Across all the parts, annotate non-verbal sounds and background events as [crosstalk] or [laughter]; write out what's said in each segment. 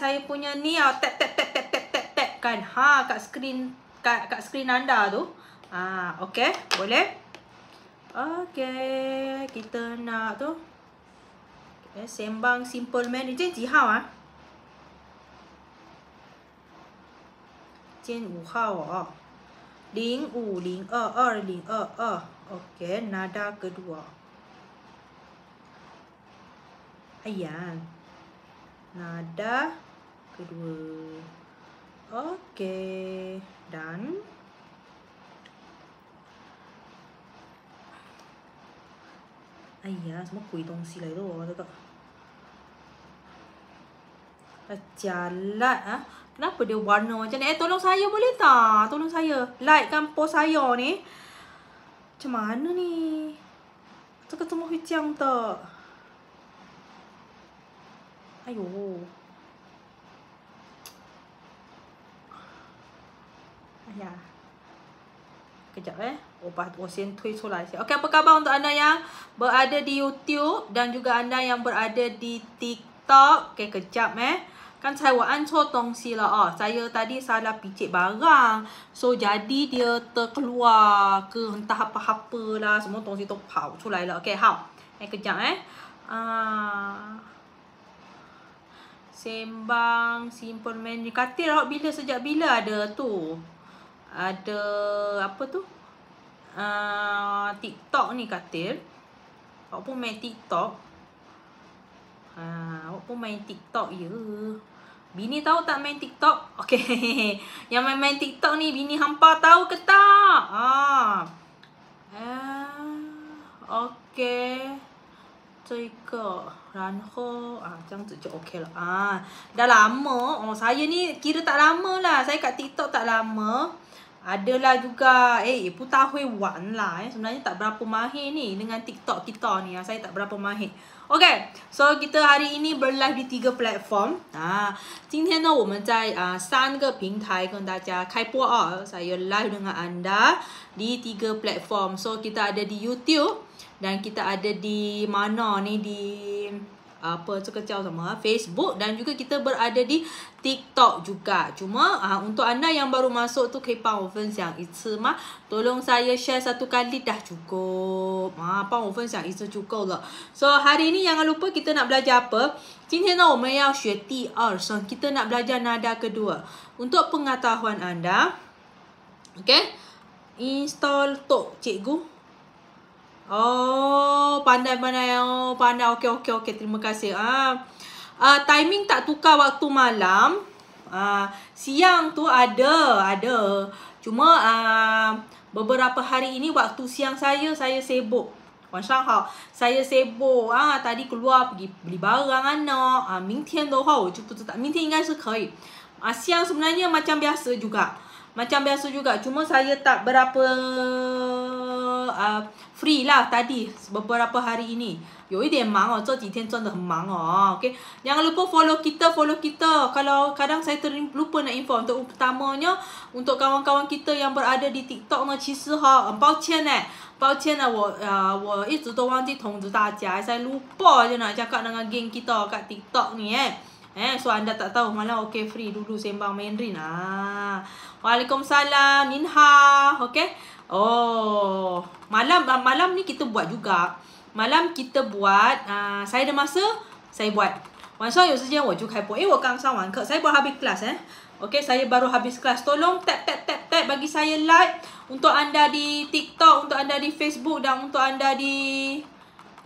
saya punya ni ah tap tap tap tap tap tap tap kan ha kat screen kat kat screen anda tu ha okey boleh okey kita nak tu okay, sembang simple man je ji hao ah jen wu hao ah 05022022 e, e, e, okey nada kedua ayang nada kedua Okey Dan Ayah, semua kuih tongsi lah itu Orang cakap Jalat ah. Kenapa dia warna macam ni? Eh, tolong saya boleh tak? Tolong saya. Likekan post saya ni. Macam mana ni? Cakap semua hijau tak? Ayuh. Ya. Kejap eh. Ubah osin tui solai. Okey, apa khabar untuk anda yang berada di YouTube dan juga anda yang berada di TikTok? Okey, kejap eh. Kan saya buat ancur tongsi lah. Oh, saya tadi salah picit barang. So, jadi dia terkeluar ke entah apa-apa lah. Semua tongsi tu pau solai lah. Okey, how? Eh, kejap eh. Uh, sembang, simple menu. Katil awak bila sejak bila ada tu? ada apa tu uh, TikTok ni katil awak pun main TikTok uh, awak pun main TikTok ya bini tahu tak main TikTok okey [laughs] yang main main TikTok ni bini hampa tahu ke tak ha uh. uh, eh, okey so, Ranho ah, Macam tu je okey lah ah, Dah lama oh, Saya ni kira tak lama lah Saya kat TikTok tak lama adalah juga Eh, eh pun tahu Wan lah eh. Sebenarnya tak berapa mahir ni Dengan TikTok kita ni ah, Saya tak berapa mahir Okay So, kita hari ini berlive di tiga platform Haa ah, Jintian 呢 Kita di tiga ah. Saya live dengan anda Di tiga platform So, kita ada di YouTube Dan kita ada di Mana ni Di apa tu ke tahu sama Facebook dan juga kita berada di TikTok juga. Cuma uh, untuk anda yang baru masuk tu Kepang Ovens yang itu mah tolong saya share satu kali dah cukup. Ah uh, Pang Ovens yang itu cukup lah. So hari ini jangan lupa kita nak belajar apa? Jadi now we yang share TR. So kita nak belajar nada kedua. Untuk pengetahuan anda. Okay. Install tok cikgu. Oh, pandai-pandai. Oh, pandai. Okey, okey, okey. Terima kasih. Ah. Uh, timing tak tukar waktu malam. Ah, siang tu ada, ada. Cuma ah beberapa hari ini waktu siang saya saya sibuk. Wan saya sibuk. Ah, tadi keluar pergi beli barang anak. Ah, uh, mingtian doh hao, cukup tak. Mingtian ingat uh, siang sebenarnya macam biasa juga. Macam biasa juga. Cuma saya tak berapa uh, free lah tadi beberapa hari ini. Yoi dia mang oh, zhi tian zhen de hen mang oh. Okey. Jangan lupa follow kita, follow kita. Kalau kadang saya terlupa nak info untuk pertamanya untuk kawan-kawan kita yang berada di TikTok ni, qi shi ha, en bao qian eh. Bao qian lah, eh, wo uh, wo yi eh, zhi dou wang ji tong zhi da jia, saya lupa je TikTok ni eh. so anda tak tahu malam okey free dulu sembang Mandarin lah. Waalaikumsalam, Ninha, okey. Oh, malam ah, malam ni kita buat juga. Malam kita buat, uh, saya ada masa, saya buat. Masa yang sejauh, saya juga hypo. Eh, saya akan sama ke. Saya baru habis kelas eh. Okay, saya baru habis kelas. Tolong tap, tap, tap, tap bagi saya like. Untuk anda di TikTok, untuk anda di Facebook dan untuk anda di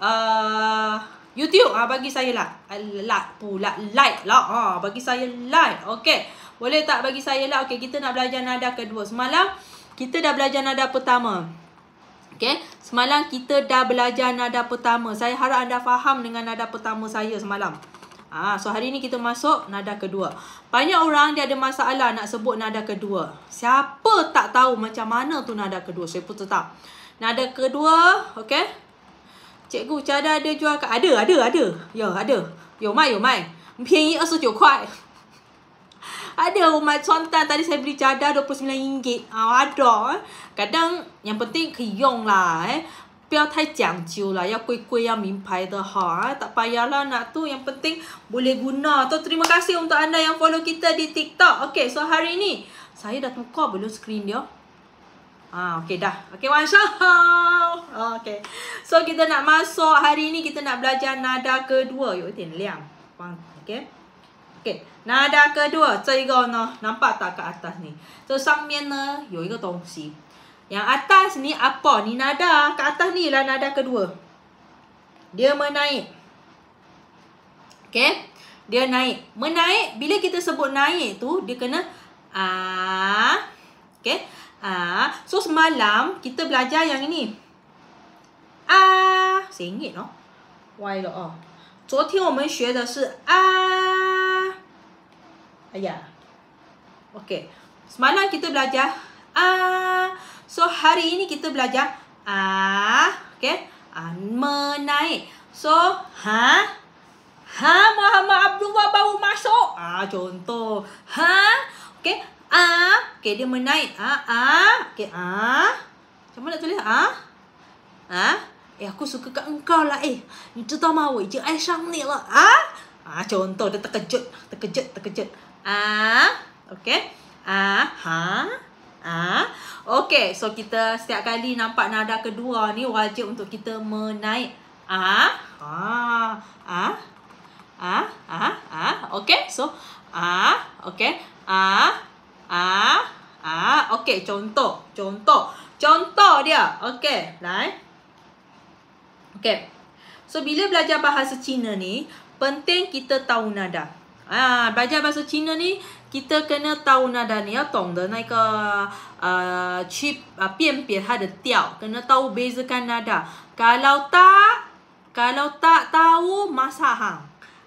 uh, YouTube. Ah, bagi saya lah Like pula. Like lah. Ah, bagi saya like. Okay. Boleh tak bagi saya like? Okay, kita nak belajar nada kedua. Semalam, kita dah belajar nada pertama. Okay. Semalam kita dah belajar nada pertama. Saya harap anda faham dengan nada pertama saya semalam. Ah, So hari ni kita masuk nada kedua. Banyak orang dia ada masalah nak sebut nada kedua. Siapa tak tahu macam mana tu nada kedua. Saya pun tetap. Nada kedua. Okay. Cikgu cara ada jual kat. Ada, ada, ada. Ya, ada. Yo, mai, yo, mai. Mpingi 29块. Ada umat contan tadi saya beli jadah RM29. Ha, ada. Eh. Kadang yang penting kiyong lah eh. Biar tak jangjiu lah. Ya kuih kui yang mimpai dah. Ha, eh. tak payahlah nak tu. Yang penting boleh guna. Tu, terima kasih untuk anda yang follow kita di TikTok. Okay, so hari ni. Saya dah tukar belum screen dia. Ah, ha, okay dah. Okay, Masya Allah. Okay. So, kita nak masuk hari ni. Kita nak belajar nada kedua. Yuk, tin liang. Okay. Okay, nada kedua, cikgu no, nampak tak ke atas ni? So, sambil ni, yo ikut tongsi. Yang atas ni apa? Ni nada, ke atas ni lah nada kedua. Dia menaik. Okay, dia naik. Menaik, bila kita sebut naik tu, dia kena ah, Okay, ah. So, semalam kita belajar yang ini. Ah, Sengit no. Why lo? Oh. 昨天我们学的是 ah. Yeah. Okay. Semalam kita belajar ah. So hari ini kita belajar ah. Okay. Ah, menaik. So ha ha Muhammad Abdullah baru masuk. Ah contoh. Ha. Okay. Ah. Okay dia menaik. Ah ah. Okay ah. Macam mana nak tulis ah? Ah. Eh aku suka kat engkau lah eh. Itu tahu mau je Aisyah ni lah. Ah. Ah contoh dia terkejut, terkejut, terkejut. A, okay. A, ha, a. Okay, so kita setiap kali nampak nada kedua ni wajib untuk kita menaik a, ha, a, a, a, a. Okay, so a, okay, a, a, a. Okay, contoh, contoh, contoh dia. Okay, lain. Okay, so bila belajar bahasa Cina ni, penting kita tahu nada. Ah, belajar bahasa Cina ni kita kena tahu nada Kalau tak, kalau tak tahu masa hang.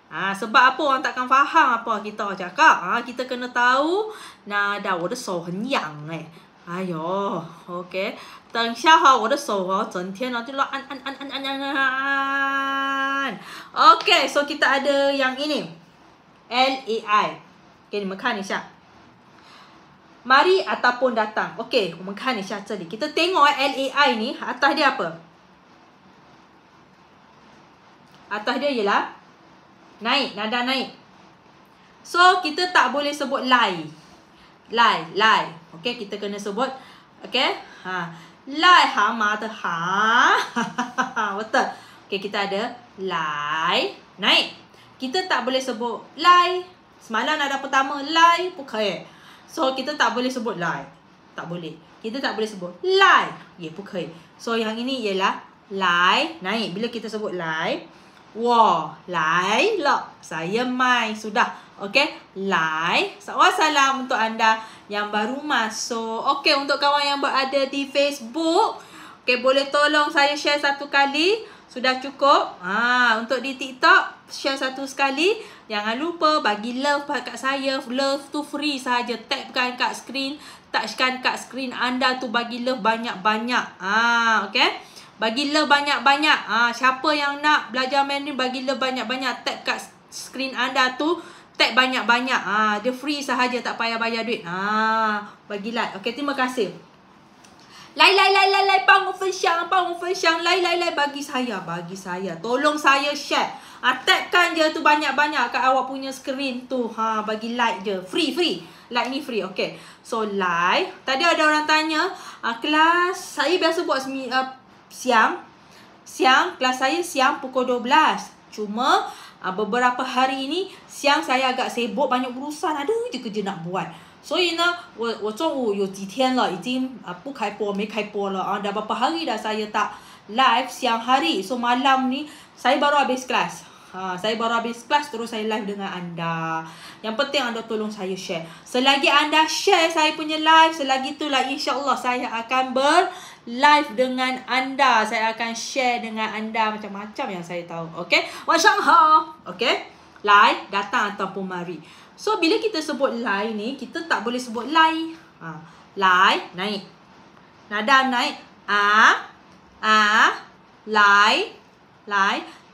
Ah, sebab apa orang takkan faham apa kita cakap? Ah, kita kena tahu nada. 我的手很痒哎。哎呦，OK。等下哈，我的手哦，整天哦就乱按按按按按按按。OK，so eh. kita ada yang ini。L A I. Okay, 你们看一下。Mari ataupun datang. Okay, 我们看一下这里。kita tengok eh, L A I 呢，阿达的阿婆。Atas dia ialah naik, nada naik. So, kita tak boleh sebut lai. Lai, lai. Okay, kita kena sebut. Okay. Ha. Lai hama tu ha. ha. [laughs] Betul. Okay, kita ada lai, naik kita tak boleh sebut lie. Semalam ada pertama lie bukan. So kita tak boleh sebut lie. Tak boleh. Kita tak boleh sebut lie. Ye bukan. So yang ini ialah lie naik bila kita sebut lie. Wah, wow, lie lah. Saya mai sudah. Okay, like. So, salam untuk anda yang baru masuk. Okay, untuk kawan yang berada di Facebook. Okay, boleh tolong saya share satu kali. Sudah cukup. Ah, ha, Untuk di TikTok, share satu sekali Jangan lupa bagi love kat saya Love tu free sahaja Tapkan kat screen Touchkan kat screen anda tu Bagi love banyak-banyak Ah, ha, okay Bagi love banyak-banyak Ah, Siapa yang nak belajar Mandarin Bagi love banyak-banyak Tap kat screen anda tu Tap banyak-banyak Ah, Dia free sahaja Tak payah bayar duit Ah, Bagi like Okay terima kasih Lai, lai, lai, lai, lai, pangu fengsiang, pangu fengsiang, lai, lai, lai, bagi saya, bagi saya, tolong saya share. Ha, tapkan je tu banyak-banyak kat awak punya screen tu. Ha, bagi like je. Free, free. Like ni free. Okay. So, live. Tadi ada orang tanya. Ha, kelas saya biasa buat semi, uh, siang. Siang. Kelas saya siang pukul 12. Cuma ha, beberapa hari ni siang saya agak sibuk. Banyak urusan. Ada je kerja nak buat. So, 所以呢，我我中午有几天了，已经啊不开播，没开播了啊。Dah oh, lah, lah. beberapa hari dah saya tak live siang hari. So malam ni saya baru habis kelas. Ha, saya baru habis kelas terus saya live dengan anda. Yang penting anda tolong saya share. Selagi anda share saya punya live, selagi itulah insya-Allah saya akan ber live dengan anda. Saya akan share dengan anda macam-macam yang saya tahu. Okey? Wassalam. okay? Live datang ataupun mari. So bila kita sebut live ni, kita tak boleh sebut live. Ha, live naik. Nada naik. Ah, ah, live live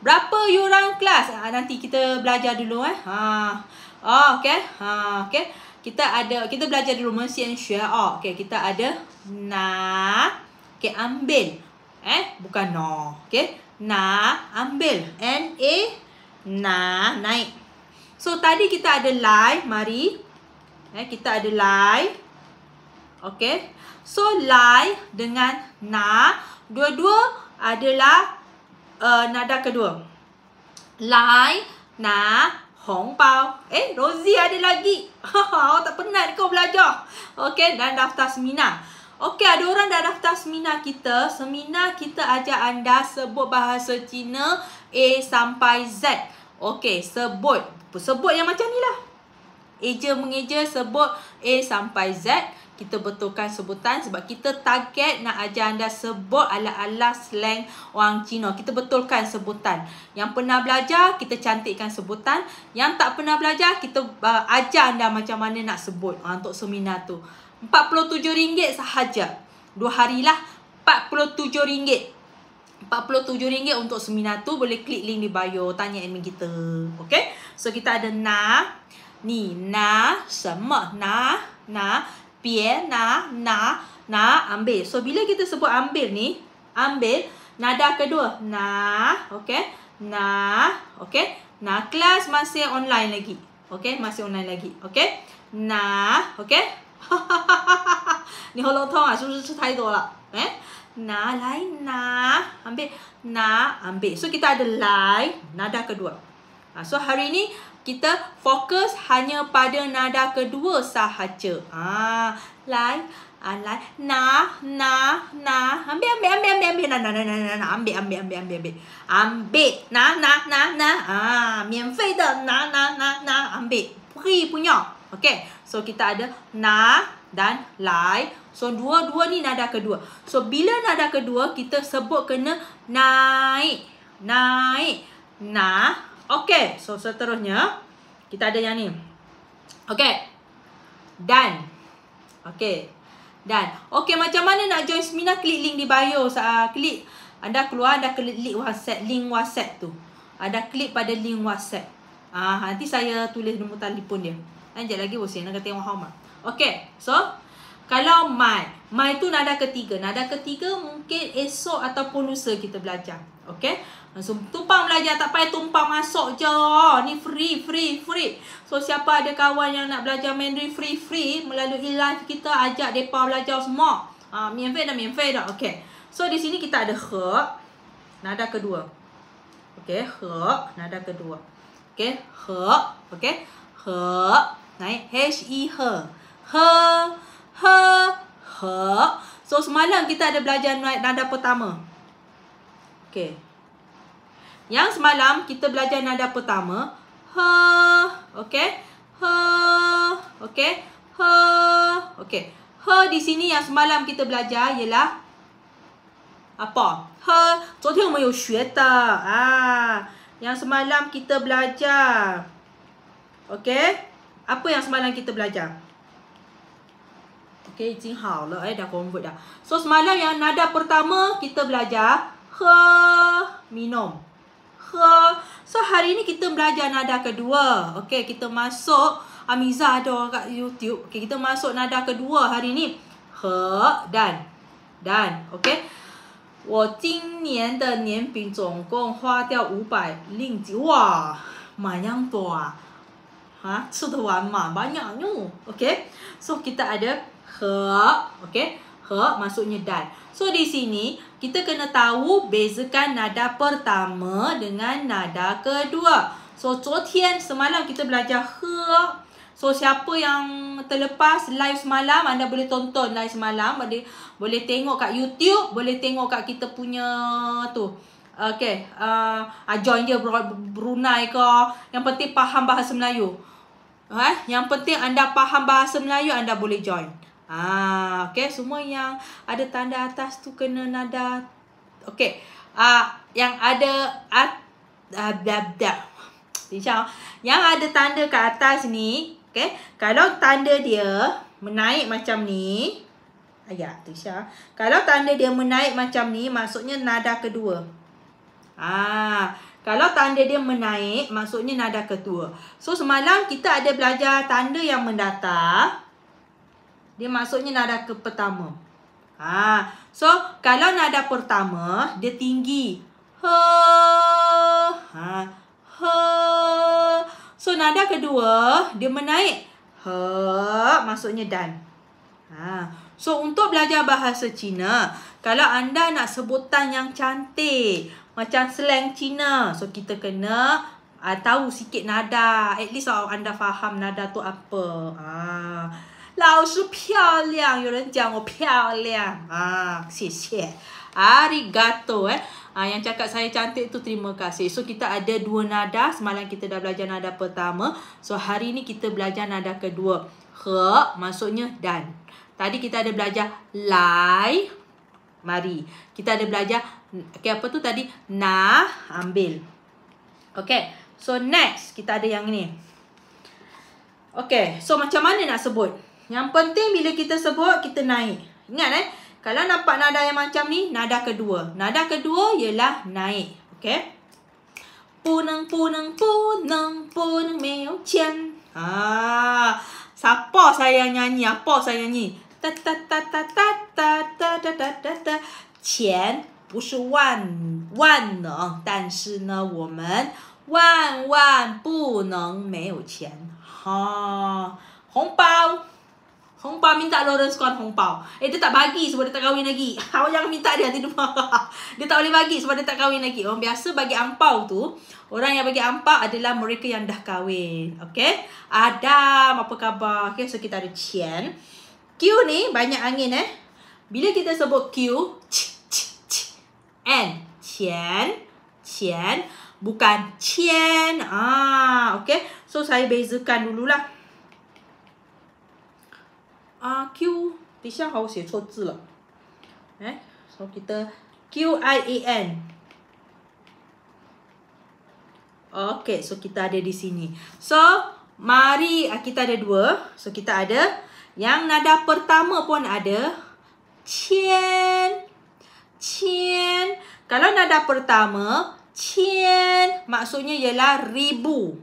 Berapa orang kelas? Ha, nanti kita belajar dulu eh. Ha. Oh, ah, okay. Ha, okay. Kita ada, kita belajar dulu. Mesti and Oh, okay. Kita ada na Okay, ambil. Eh, bukan no. Okay. na ambil. N-A, na naik. So, tadi kita ada lie. Mari. Eh, kita ada lie. Okay. So, lie dengan na Dua-dua adalah uh, nada kedua. Lai na hong pao. Eh, Rosie ada lagi. [laughs] Awak tak penat kau belajar. Okay, dan daftar seminar. Okay, ada orang dah daftar seminar kita. Seminar kita ajar anda sebut bahasa Cina A sampai Z. Okay, sebut. Sebut yang macam ni lah. Eja mengeja sebut A sampai Z kita betulkan sebutan sebab kita target nak ajar anda sebut ala-ala slang orang Cina. Kita betulkan sebutan. Yang pernah belajar, kita cantikkan sebutan. Yang tak pernah belajar, kita uh, ajar anda macam mana nak sebut uh, untuk seminar tu. RM47 sahaja. Dua harilah RM47. RM47 untuk seminar tu boleh klik link di bio. Tanya admin kita. Okay? So kita ada nah. Ni nah. Sama nah. Nah pie na na na ambil. So bila kita sebut ambil ni, ambil nada kedua na, okey? Na, okey? Na kelas masih online lagi. Okey, masih online lagi. Okey? Na, [laughs] ni tu ah, lah, eh, na, na, na, lain, lain ambil, ambil. So kita ada nada kedua. Ah, so hari ini kita fokus hanya pada nada kedua sahaja. Ha, ah, lai, alai, na, na, na. Ambil ambil ambil ambil ambil na na na na na. Ambil ambil ambil ambil ambil. Ambil na na na na. Ah, ha, miễn phí de na na na na. Ambil free punya. Okey. So kita ada na dan lai. So dua-dua ni nada kedua. So bila nada kedua kita sebut kena naik. Naik. Na Okay, so seterusnya kita ada yang ni. Okay, dan okay dan okay macam mana nak join seminar klik link di bio saya klik anda keluar anda klik link WhatsApp link WhatsApp tu ada klik pada link WhatsApp. Ah nanti saya tulis nombor telefon dia. Anjak lagi bosin nak tengok hama. Okay, so kalau mai mai tu nada ketiga. Nada ketiga mungkin esok ataupun lusa kita belajar. Okay. So, tumpang belajar. Tak payah tumpang masuk je. Oh, ni free, free, free. So, siapa ada kawan yang nak belajar Mandarin free, free. Melalui live kita ajak mereka belajar semua. Ha, ah, mienfei dah, mienfei dah. Okay. So, di sini kita ada he. Nada kedua. Okay. He. Nada kedua. Okay. He. Okay. He. Naik. h e h He. He. He. So, semalam kita ada belajar nada pertama. Okey. Yang semalam kita belajar nada pertama, he, okey? He, okey? He, okey. He di sini yang semalam kita belajar ialah apa? He, tadi kita belajar. Ah, yang semalam kita belajar. Okey. Apa yang semalam kita belajar? Okey, jing hao le, lah, eh dah convert dah. So semalam yang nada pertama kita belajar he minum. He. So hari ni kita belajar nada kedua. Okey, kita masuk Amiza ada orang kat YouTube. Okey, kita masuk nada kedua hari ni. He dan dan. Okey. so kita ada 和，OK，ke maksudnya dan. So di sini kita kena tahu bezakan nada pertama dengan nada kedua. So Zhoutian semalam kita belajar he. So siapa yang terlepas live semalam anda boleh tonton live semalam boleh boleh tengok kat YouTube, boleh tengok kat kita punya tu. okay a uh, join je Brunei ke. Yang penting faham bahasa Melayu. Ha? Yang penting anda faham bahasa Melayu anda boleh join. Ah, okay, semua yang ada tanda atas tu kena nada. Okay, ah yang ada at dabda, ah, dab. yang ada tanda ke atas ni, okay? Kalau tanda dia menaik macam ni, ayat tu Kalau tanda dia menaik macam ni, maksudnya nada kedua. Ah, kalau tanda dia menaik, maksudnya nada kedua. So semalam kita ada belajar tanda yang mendatar. Dia masuknya nada ke pertama. Ha. So, kalau nada pertama, dia tinggi. Ha. Ha. Ha. So, nada kedua, dia menaik. Ha. Maksudnya dan. Ha. So, untuk belajar bahasa Cina, kalau anda nak sebutan yang cantik, macam slang Cina, so kita kena uh, tahu sikit nada. At least ah, anda faham nada tu apa. Ha. 老师漂亮，有人讲我漂亮啊，谢谢，arigato 哎、欸，啊，yang eh. ah, cakap saya cantik tu terima kasih. So kita ada dua nada. Semalam kita dah belajar nada pertama. So hari ni kita belajar nada kedua. He, maksudnya dan. Tadi kita ada belajar lai, mari. Kita ada belajar, okay, apa tu tadi? Nah, ambil. Okay, so next kita ada yang ni. Okay, so macam mana nak sebut? Yang penting bila kita sebut, kita naik. Ingat eh. Kalau nampak nada yang macam ni, nada kedua. Nada kedua ialah naik. Okay. Puneng, puneng, puneng, puneng, meo, cian. Ah, ha. Siapa saya nyanyi? Apa saya nyanyi? Ta, ta, ta, ta, ta, ta, ta, ta, ta, ta, ta. Cian, bukan wan, wan ne. Tapi ne, kita wan wan, puneng, meo, cian. Ha, hongbao. Hong Pao minta Lawrence Kwan Hong Pao. Eh, dia tak bagi sebab dia tak kahwin lagi. Awak [laughs] jangan minta dia, nanti rumah. [laughs] Dia tak boleh bagi sebab dia tak kahwin lagi. Orang biasa bagi ampau tu, orang yang bagi ampau adalah mereka yang dah kahwin. Okay? Adam, apa khabar? Okay, so kita ada Chien. Q ni banyak angin eh. Bila kita sebut Q, C, C, C, N, Chien, Chien, bukan Chien. Ah, okay? So, saya bezakan dululah. 啊 Q，底下好写错字了，哎，手机的 Q I E N。Okay, so kita ada di sini. So, mari ah, kita ada dua. So, kita ada yang nada pertama pun ada. Cien. Cien. Kalau nada pertama, cien maksudnya ialah Ribu.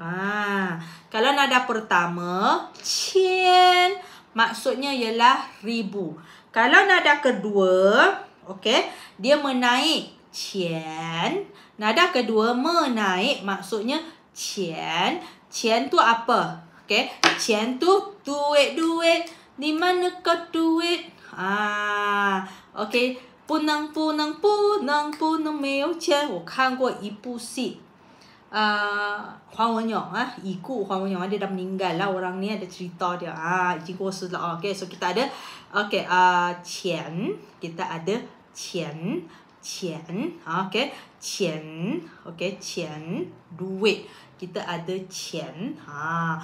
Ah, kalau nada pertama, cien, maksudnya ialah ribu. Kalau nada kedua, okey, dia menaik cien. Nada kedua menaik maksudnya cien. Cien tu apa? Okey, cien tu duit-duit. Di mana kau duit? Ah, okey. 不能不能不能不能没有钱，我看过一部戏。uh, Huang Wenyong ah, uh, Iku Huang Wenyong Dia dah meninggal lah Orang ni ada cerita dia ah, uh, sus lah Okay so kita ada Okay uh, Qian Kita ada Qian Qian ah, Okay Qian Okay Qian Duit Kita ada Qian ah,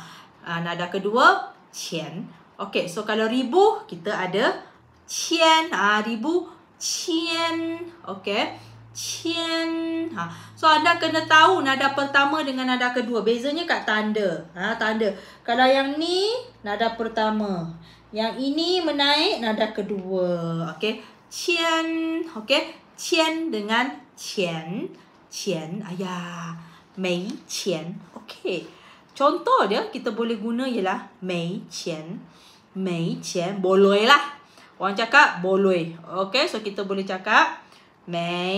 Uh, uh, nada kedua Qian Okay so kalau ribu Kita ada Qian ah, uh, Ribu Qian Okay Chen, Ha. So anda kena tahu nada pertama dengan nada kedua. Bezanya kat tanda. Ha, tanda. Kalau yang ni nada pertama. Yang ini menaik nada kedua. Okey. Chen, Okey. Chen dengan Chen, Chen, Ayah. Mei Chen, Okey. Contoh dia kita boleh guna ialah mei Chen, Mei Chen, Boloi lah. Orang cakap boloi. Okey. So kita boleh cakap ah ah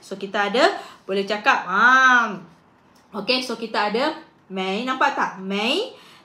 so kita ada boleh cakap, ah. okay, so kita ada nampak tak? 没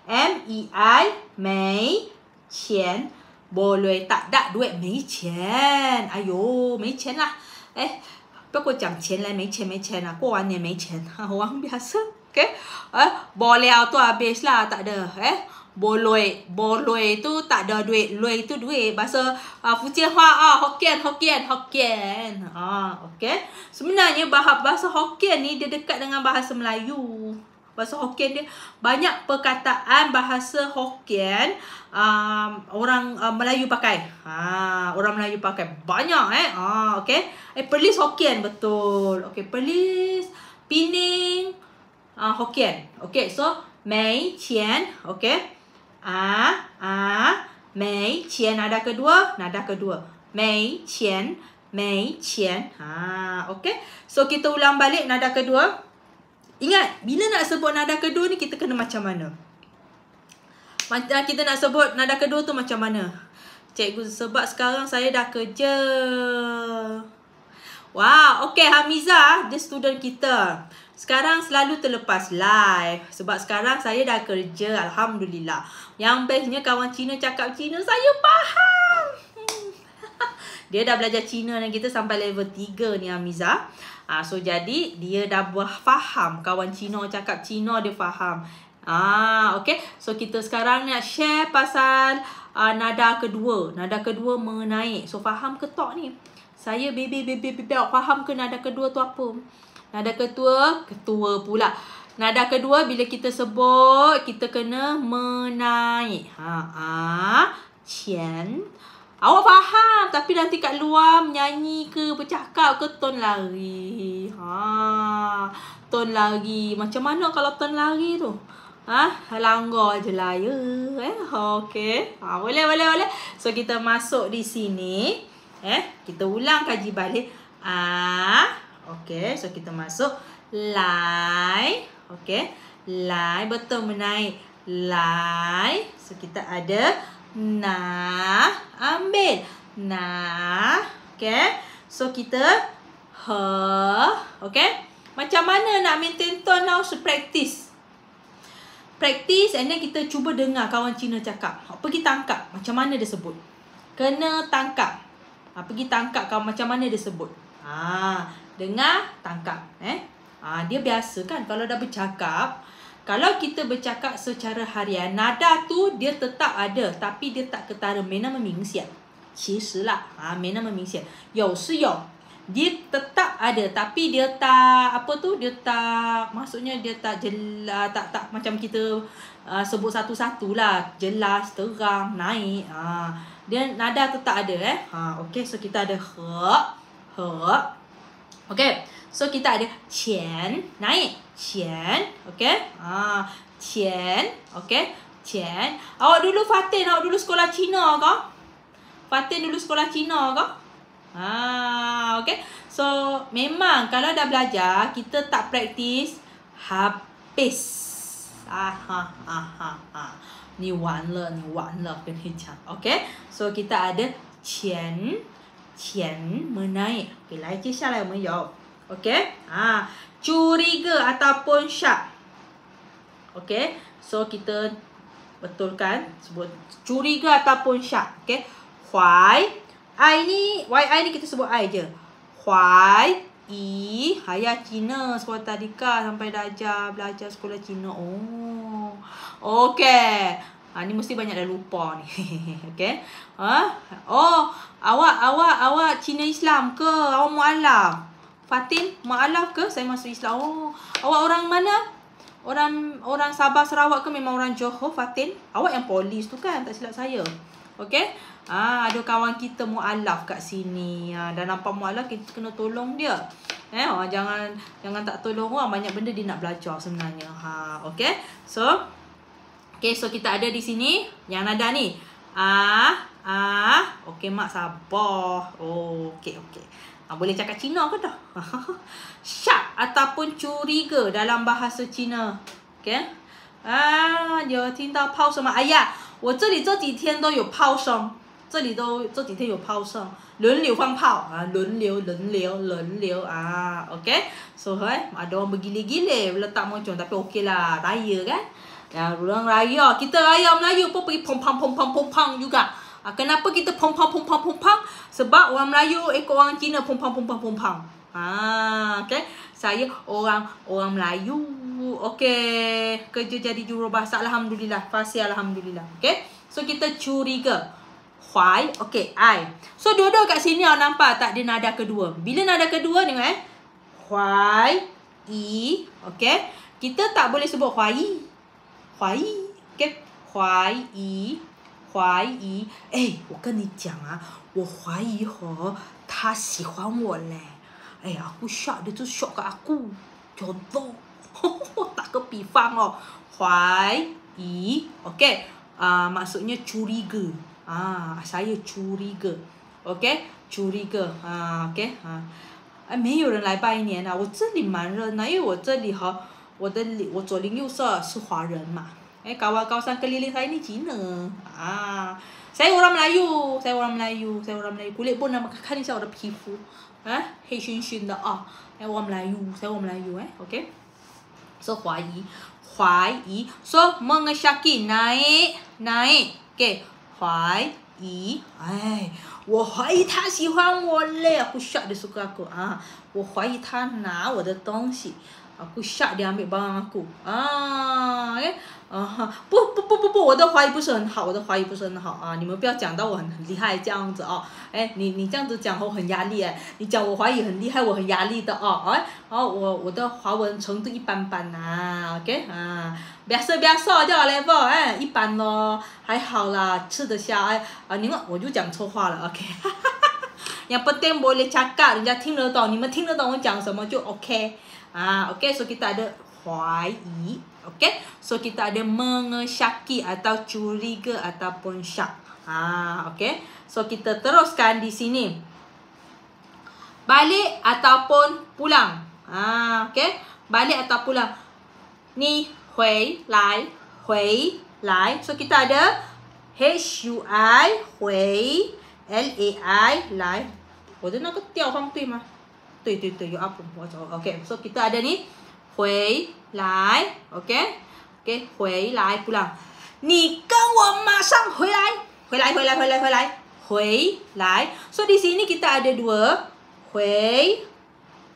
M E I 没钱。Boleh tak ada duit Mei Chen Ayo Mei Chen lah Eh Apa aku cakap Chen lah Mei Chen Mei Chen lah Kau wanya Mei Chen [laughs] Orang biasa Okay. Eh, boleh lah tu habis lah. Tak ada. Eh. Boloi. Boloi tu tak ada duit. Loi tu duit. Bahasa uh, ah, Fucian Hua. Ah, Hokkien. Hokkien. Hokkien. Ha, ah, okay. Sebenarnya bahasa bahasa Hokkien ni dia dekat dengan bahasa Melayu. Bahasa Hokkien dia banyak perkataan bahasa Hokkien um, orang uh, Melayu pakai. Ha, orang Melayu pakai. Banyak eh. Ha, okay. Eh, Perlis Hokkien betul. Okay, Perlis, Pining, uh, Hokkien. Okay, so Mei Chien, Okay. A, ah, A, ah, Mei Chien Nada kedua, nada kedua. Mei Chien, Mei Chien. Ha, okay. So, kita ulang balik nada kedua. Ingat, bila nak sebut nada kedua ni, kita kena macam mana? Macam kita nak sebut nada kedua tu macam mana? Cikgu, sebab sekarang saya dah kerja. Wow, okay. Hamiza, dia student kita. Sekarang selalu terlepas live Sebab sekarang saya dah kerja Alhamdulillah Yang bestnya kawan Cina cakap Cina Saya faham [laughs] Dia dah belajar Cina dan kita sampai level 3 ni Amiza ah, So jadi dia dah buah faham Kawan Cina cakap Cina dia faham Ah, okay. So kita sekarang nak share pasal uh, nada kedua. Nada kedua menaik. So faham ke tak ni? Saya baby baby baby, baby faham ke nada kedua tu apa? Nada ketua, ketua pula. Nada kedua bila kita sebut kita kena menaik. Ha ah, Chen. Awak faham tapi nanti kat luar menyanyi ke bercakap ke ton lari. Ha. Ton lari. Macam mana kalau ton lari tu? Ha, langgar je lah ya. Eh, okey. Ha, boleh boleh boleh. So kita masuk di sini. Eh, kita ulang kaji balik. Ah. Okey, so kita masuk lai. okey, lai betul menaik lai. So kita ada nah ambil nah. okey, so kita ha. okey, macam mana nak maintain tone now to practice? Practice and then kita cuba dengar kawan Cina cakap. apa ha, kita tangkap. Macam mana dia sebut? Kena tangkap. apa ha, kita tangkap kawan macam mana dia sebut. Ah, ha, dengar, tangkap. Eh? Ha, dia biasa kan kalau dah bercakap. Kalau kita bercakap secara harian, nada tu dia tetap ada tapi dia tak ketara. Mena memingsiat. Cisilah. Ha, ah, mena memingsiat. Yau siyau. Dia tetap ada tapi dia tak apa tu dia tak maksudnya dia tak jelas tak, tak tak macam kita uh, sebut satu-satulah jelas terang naik ha. dia nada tetap ada eh ha okey so kita ada ha ha Okay. So, kita ada qian, naik. Qian, okay. ah qian, okay. Qian. Awak dulu Fatin, awak dulu sekolah Cina ke? Fatin dulu sekolah Cina ke? Ah, okay. So, memang kalau dah belajar, kita tak praktis, habis. Ah ha ah ha Ni wan le ni wan le kena cha. Okay? So kita ada qian, 钱 menaik. Okey, lain kisah lah OK, menyok. Ha, curiga ataupun syak. Okey? So, kita betulkan sebut curiga ataupun syak. Okey? Why? I why I kita sebut I Why? I, Haya Cina sekolah tadika sampai belajar belajar sekolah Cina. Oh. Okey. Ha, ni mesti banyak dah lupa ni. [laughs] okay. Ha? Ah, oh, awak, awak, awak Cina Islam ke? Awak mu'alaf? Fatin, mu'alaf ke? Saya masuk Islam. Oh, awak orang mana? Orang orang Sabah, Sarawak ke? Memang orang Johor, Fatin? Awak yang polis tu kan? Tak silap saya. Okay. Ha, ah, ada kawan kita mu'alaf kat sini. Ha, dah nampak mu'alaf, kita kena tolong dia. Eh, oh, jangan jangan tak tolong orang. Banyak benda dia nak belajar sebenarnya. Ha, okay. So, Okay, so kita ada di sini. Yang nada ni. Ah, ah. Okay, mak sabar. Oh, okay, okay. Ha, boleh cakap Cina ke dah? [laughs] Syak ataupun curiga dalam bahasa Cina. Okay. Ah, dia tinta pao sama. Ayah, wo zeli zo tian do yu pau song. Zeli do zo tian yu pau song. Lun liu fang pau. Ah, lun liu, lun liu, lun liu. Ah, okay. So, hai, ada orang bergile-gile letak moncong. Tapi okay lah, raya kan? Ya, orang raya. Kita raya Melayu pun pergi pompang-pompang-pompang juga. Ha, kenapa kita pompang-pompang-pompang? Sebab orang Melayu ikut orang Cina pompang-pompang-pompang. Ha, okay. Saya orang orang Melayu. Okey. Kerja jadi jurubahasa. Alhamdulillah. Fasih Alhamdulillah. Okey. So, kita curiga. Why? Okay, I. So, dua-dua kat sini awak nampak tak dia nada kedua. Bila nada kedua, tengok eh. Why? I. E. Okay. Kita tak boleh sebut why. 怀疑，给怀疑，怀疑，哎，我跟你讲啊，我怀疑和他喜欢我嘞，哎呀，我晓得就晓得啊，我叫做，打个比方哦，怀疑，OK，啊，马上尼处理个，啊，啥叫处理个 o k 处理个，r i 啊，OK，啊，哎，没有人来拜年呐，我这里蛮热闹，因为我这里哈。我的我左邻右舍是华人嘛，哎，高二高三隔离离开你几呢？啊，谁我让来哟？谁我让来哟？谁我让来？过来不能嘛？看一下我的皮肤，啊，黑熏熏的啊，哎，我们来哟，谁我们来哟？哎，OK，是华裔，华裔，说孟个小弟奈奈给华裔，哎，我怀疑他喜欢我嘞，不晓得是哪个啊？我怀疑他拿我的东西。啊，不，下办法八，啊，诶，啊，不，不，不，不，不，我的怀疑不是很好，我的怀疑不是很好啊，你们不要讲到我很很厉害这样子哦，诶，你你这样子讲，我很压力诶，你讲我怀疑很厉害，我很压力的哦，诶，哦，我我的华文程度一般般呐，OK，啊，别说别说，叫来不，诶，一般咯，还好啦，吃得下，诶，啊，你们我就讲错话了，OK，哈哈哈，人家不戴帽你吃咖，人家听得懂，你们听得懂，我讲什么就 OK。Ha, okay, so kita ada huai. Okay, so kita ada mengesyaki atau curiga ataupun syak. Ha, okay, so kita teruskan di sini. Balik ataupun pulang. Ha, okay, balik atau pulang. Ni huai lai, huai lai. So kita ada Hui u i lai. Kau tu nak ketiak orang tu mah kita ada ni OK, hui lai。OK di sini kita ada dua hui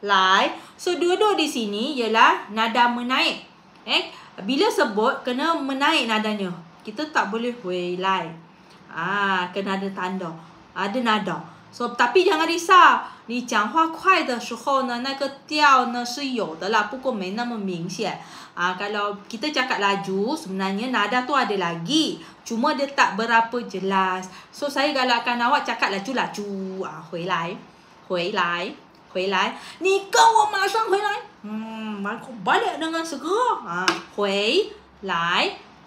lai。So dua-dua di sini ialah nada menaik. Eh, bila sebut kena menaik nadanya. Kita tak boleh hui Ah, kena ada tanda. Ada nada. 说、so, 但讲阿丽莎，你讲话快的时候呢，那个调呢是有的啦，不过没那么明显。啊，kalau kita cakap laju, sebenarnya nada tu ada lagi, cuma dia tak berapa jelas. So saya galakkan awak cakap laju-laju. Ah, 回来，回来，回来，你跟我马上回来。嗯，马上 hmm, balik dengan segera. Ah, 回来。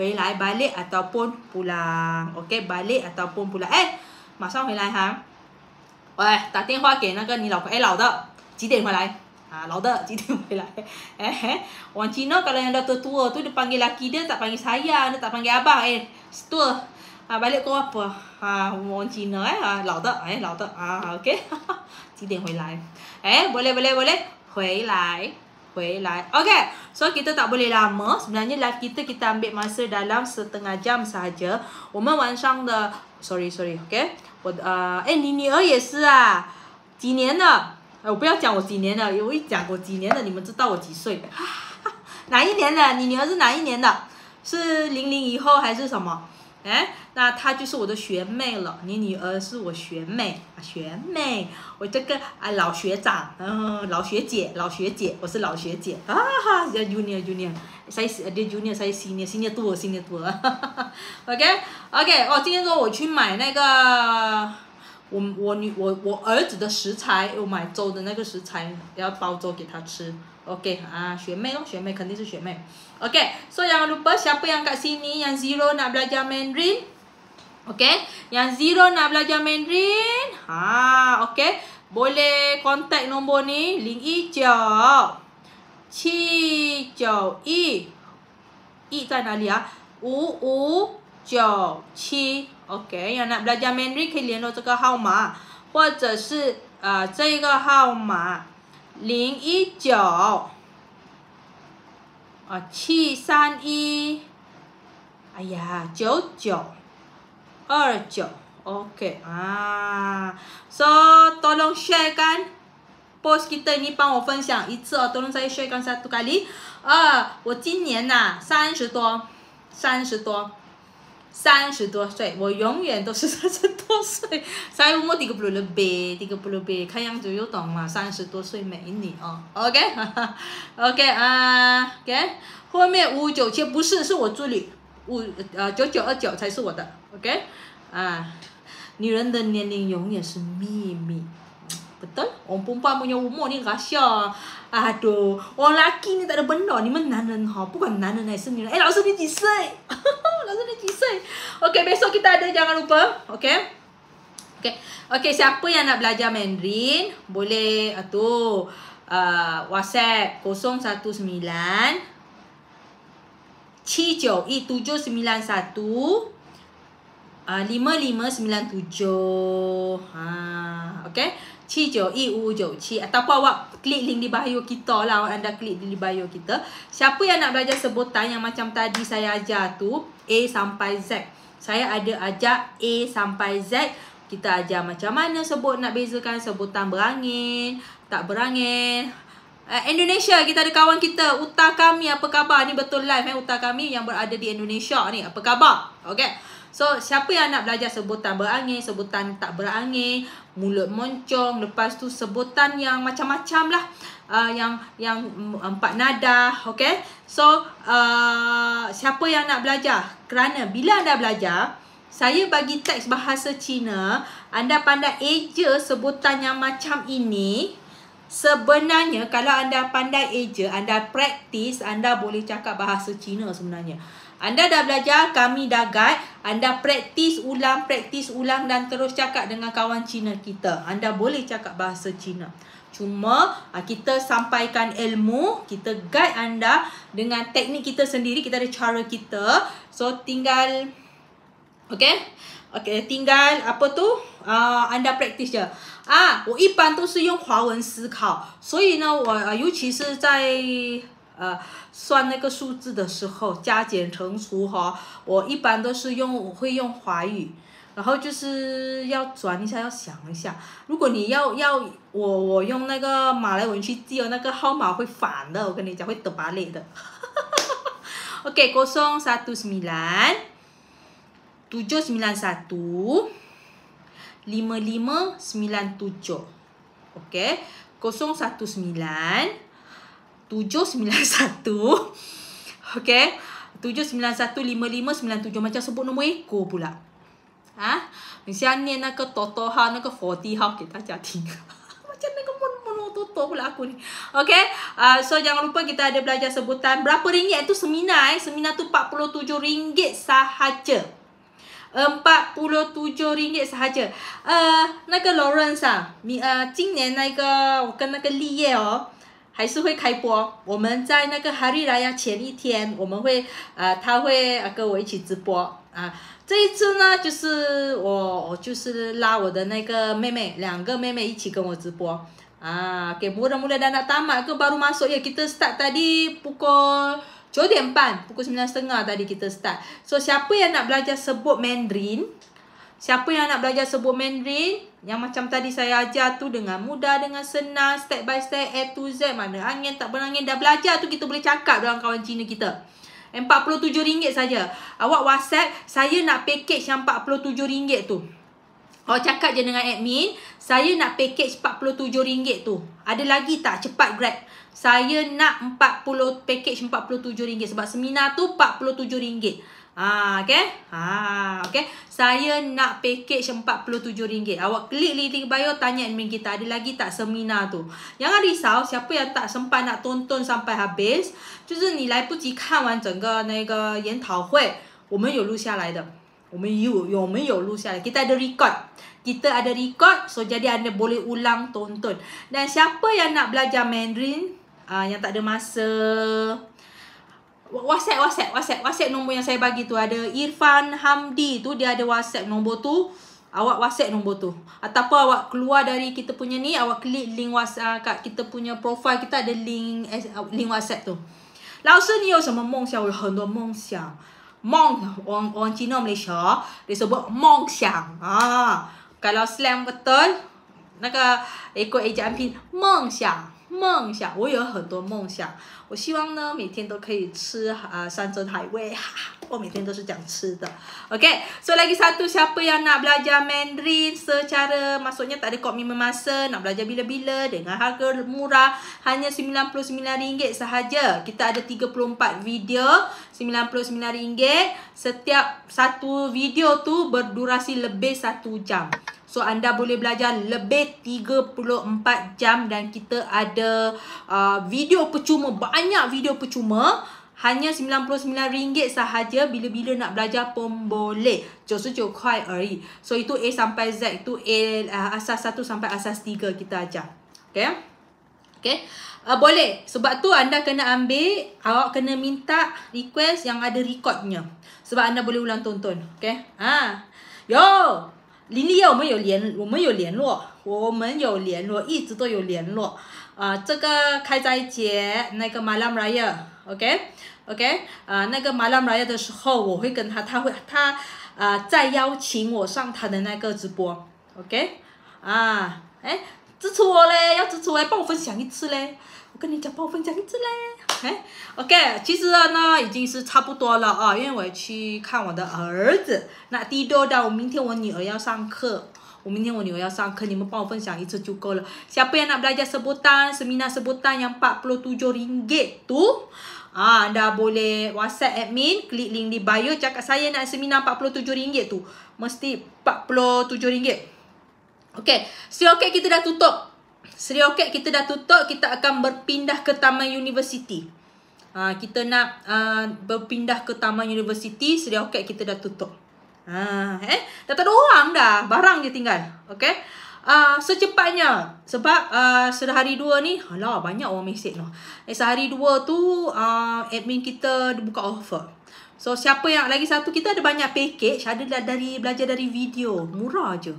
回来 balik ataupun pulang ok balik ataupun pulang 哎马上回来哈喂打电话给那个你老婆哎老的几点回来啊老的几点回来哎往今呢可能要到多多多就帮你拉几点打帮你撒呀那打帮你阿爸哎多啊把你给我婆啊往今呢哎老的哎老的啊 ok 几点回来哎不嘞不嘞不嘞回来回来 eh, Okay So kita tak boleh lama Sebenarnya live kita Kita ambil masa dalam Setengah jam sahaja 我们晚上的 Sorry sorry Okay 我, uh, Eh 你女儿也是啊几年了我不要讲我几年了我一讲我几年了你们知道我几岁哪一年的你女儿是哪一年的是零零以后还是什么 [laughs] 哎，那她就是我的学妹了。你女儿是我学妹，学妹，我这个啊老学长，嗯，老学姐，老学姐，我是老学姐，啊哈，要 junior junior，才十，要 junior 才十年，十年多，十年多，哈哈哈哈哈。OK，OK，哦，今天说我去买那个，我我女我我儿子的食材，我买粥的那个食材，要煲粥给他吃。OK 啊，学妹咯，学妹肯定是学妹。OK，so ah, oh, jangan lupa siapa yang kat sini yang zero nak belajar Mandarin. OK, yang zero nak belajar Mandarin. Ha, okay. Boleh contact nombor ni, link i jiao. Qi jiao yi. Yi dan Alia. U u jiao qi. OK, yang nak belajar Mandarin ke Leonardo ke Hao Ma, 或者是啊這個號碼 uh, 零一九，哦，七三一，哎呀，九九，二九，OK，啊，So tolong share kan post kita ini，帮我分享一次哦，tolong saya sharekan sa tu kali，啊，我今年呐三十多，三十多。三十多岁，我永远都是三十多岁。再有我这个不露白，这个不露白，看样子又懂了，三十多岁美女哦。OK，OK，[laughs] 啊，给，后面五九七不是，是我助理五，呃，九九二九才是我的。OK，啊，女人的年龄永远是秘密。Betul? Orang perempuan punya umur ni rahsia. Aduh. Orang lelaki ni tak ada benda ni. Menanan ha. Bukan nanan ni sendiri. Eh, langsung dia jisai. [laughs] langsung dia jisai. Okay, besok kita ada. Jangan lupa. Okay? Okay. Okay, siapa yang nak belajar Mandarin? Boleh. Ah, tu. Uh, WhatsApp 019 CJOI791, 5597, okay Chi Jo E U Jo Atau ataupun awak klik link di bio kita lah awak anda klik di bio kita. Siapa yang nak belajar sebutan yang macam tadi saya ajar tu A sampai Z. Saya ada ajar A sampai Z. Kita ajar macam mana sebut nak bezakan sebutan berangin, tak berangin. Uh, Indonesia kita ada kawan kita Uta kami apa khabar ni betul live eh Uta kami yang berada di Indonesia ni apa khabar okey So siapa yang nak belajar sebutan berangin, sebutan tak berangin, mulut moncong, lepas tu sebutan yang macam-macam lah. Uh, yang yang empat nada, okay? So uh, siapa yang nak belajar? Kerana bila anda belajar, saya bagi teks bahasa Cina, anda pandai eja sebutan yang macam ini, Sebenarnya kalau anda pandai eja, anda praktis, anda boleh cakap bahasa Cina sebenarnya. Anda dah belajar, kami dah guide. Anda praktis ulang, praktis ulang dan terus cakap dengan kawan Cina kita. Anda boleh cakap bahasa Cina. Cuma ah, kita sampaikan ilmu, kita guide anda dengan teknik kita sendiri, kita ada cara kita. So tinggal, okay? Okay, tinggal apa tu? Uh, anda praktis je. Ah, 我一般都是用华文思考，所以呢，我尤其是在 uh, 呃，算那个数字的时候加减乘除。吼，我一般都是用我会用华语，然后就是要转一下，要想一下。如果你要要我，我用那个马来文去记哦，那个号码会反的。我跟你讲，会得把脸的。O K，给我送萨度斯米兰，度就斯米兰萨度，里么里么斯米兰度就。O K，给我送萨度斯米兰。7919191. [laughs] Okey. 7915597 macam sebut nombor ekor pula. Ha? Macam ni nak ke Toto ha nak ke Forty ha kita jadi. [laughs] macam ni kemun mono Toto pula aku ni. Okey. Uh, so jangan lupa kita ada belajar sebutan berapa ringgit tu semina, eh. Seminar tu RM47 sahaja. RM47 sahaja. Uh, ah, 那个 Lawrence 啊,你, uh, Lee 哦,还是会开播。我们在那个哈利来呀前一天，我们会呃，他会跟我一起直播啊。这一次呢，就是我我就是拉我的那个妹妹，两个妹妹一起跟我直播啊。给穆拉穆拉达娜达玛跟巴鲁玛说，耶，给他 start tadi pukul 九点半，pukul sembilan setengah tadi kita start。说，下不也那不拉加斯布曼语。Siapa yang nak belajar sebut Mandarin Yang macam tadi saya ajar tu Dengan mudah, dengan senang Step by step, A to Z Mana angin, tak angin Dah belajar tu kita boleh cakap dalam kawan Cina kita RM47 saja. Awak whatsapp Saya nak package yang RM47 tu Awak cakap je dengan admin Saya nak package RM47 tu Ada lagi tak cepat grab saya nak 40 package 47 ringgit sebab seminar tu 47 ringgit. Ha okey. Ha okey. Saya nak package 47 ringgit. Awak klik link bio tanya admin kita ada lagi tak seminar tu. Jangan risau siapa yang tak sempat nak tonton sampai habis, just ni lai bu kan wan zheng ge na ge yan tao hui, wo eh. men you lu xia lai de. Wo men you you men you lu xia lai. Kita ada record. Kita ada record so jadi anda boleh ulang tonton. Dan siapa yang nak belajar Mandarin uh, yang tak ada masa WhatsApp WhatsApp WhatsApp WhatsApp nombor yang saya bagi tu ada Irfan Hamdi tu dia ada WhatsApp nombor tu awak WhatsApp nombor tu atau apa awak keluar dari kita punya ni awak klik link WhatsApp ah, kat kita punya profile kita ada link eh, link WhatsApp tu Lao Sen Yo sama Mong Xiao yang eh, hendak Mong Xiao Mong orang, orang Cina Malaysia dia sebut Mong Xiao ha. kalau slam betul nak ikut ejaan pin Mong Xiao 梦想，我有很多梦想。我希望呢，每天都可以吃啊、呃、山珍海味哈。我每天都是讲吃的。Okay, [laughs] so lagi satu siapa yang nak belajar Mandarin secara maksudnya tak ada komitmen masa nak belajar bila-bila dengan harga murah hanya RM99 sahaja. Kita ada 34 video RM99 setiap satu video tu berdurasi lebih satu jam. So anda boleh belajar lebih 34 jam dan kita ada uh, video percuma, banyak video percuma. Hanya RM99 sahaja bila-bila nak belajar pun boleh. Just so, quite early. So, itu A sampai Z. Itu A uh, asas 1 sampai asas 3 kita ajar. Okay? Okay? Uh, boleh. Sebab tu anda kena ambil, awak kena minta request yang ada rekodnya Sebab anda boleh ulang tonton. Okay? Ha. Yo! 林立叶，我们有联，我们有联络，我们有联络，一直都有联络。啊，这个开斋节，那个马拉马 y 叶，OK，OK，啊，那个马拉马拉叶的时候，我会跟他，他会他，啊，再邀请我上他的那个直播，OK，啊，哎，支持我嘞，要支持我，帮我分享一次嘞，我跟你讲，帮我分享一次嘞。[laughs] OK，其实呢已经是差不多了啊，因为我去看我的儿子。那第一周的，我明天我女儿要上课，我明天我女儿要上课，你们帮我分享一次就够了。Siapa yang nak belajar sebutan, semina sebutan yang empat puluh tujuh ringgit tu? Ah, anda boleh WhatsApp admin, klik link di bio, cakap saya nak semina empat puluh tujuh ringgit tu. Mesti empat puluh tujuh ringgit. Okay, so okay kita dah tutup. Seri Oket kita dah tutup Kita akan berpindah ke Taman University uh, ha, Kita nak uh, berpindah ke Taman University Seri Oket kita dah tutup uh, eh? Dah tak ada orang dah Barang dia tinggal okay? uh, Secepatnya Sebab uh, hari dua ni Alah banyak orang mesej no. Lah. eh, Sehari dua tu uh, Admin kita buka offer So siapa yang lagi satu Kita ada banyak package Ada dari belajar dari video Murah je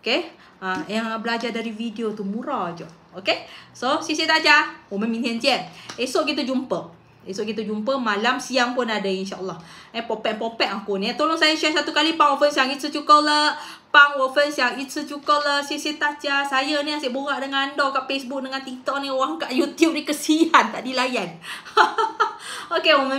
Okay ha, yang belajar dari video tu murah je. Okay? So, sisi saja. Umum minyak je. Esok kita jumpa. Esok kita jumpa. Malam, siang pun ada insyaAllah. Eh, popet popek aku ni. Eh, tolong saya share satu kali. Pang ofens yang itu cukup lah. Pang ofens yang itu cukup lah. Sisi saja. Saya ni asyik borak dengan anda kat Facebook, dengan TikTok ni. Orang kat YouTube ni kesian. Tak dilayan. [laughs] okay, umum.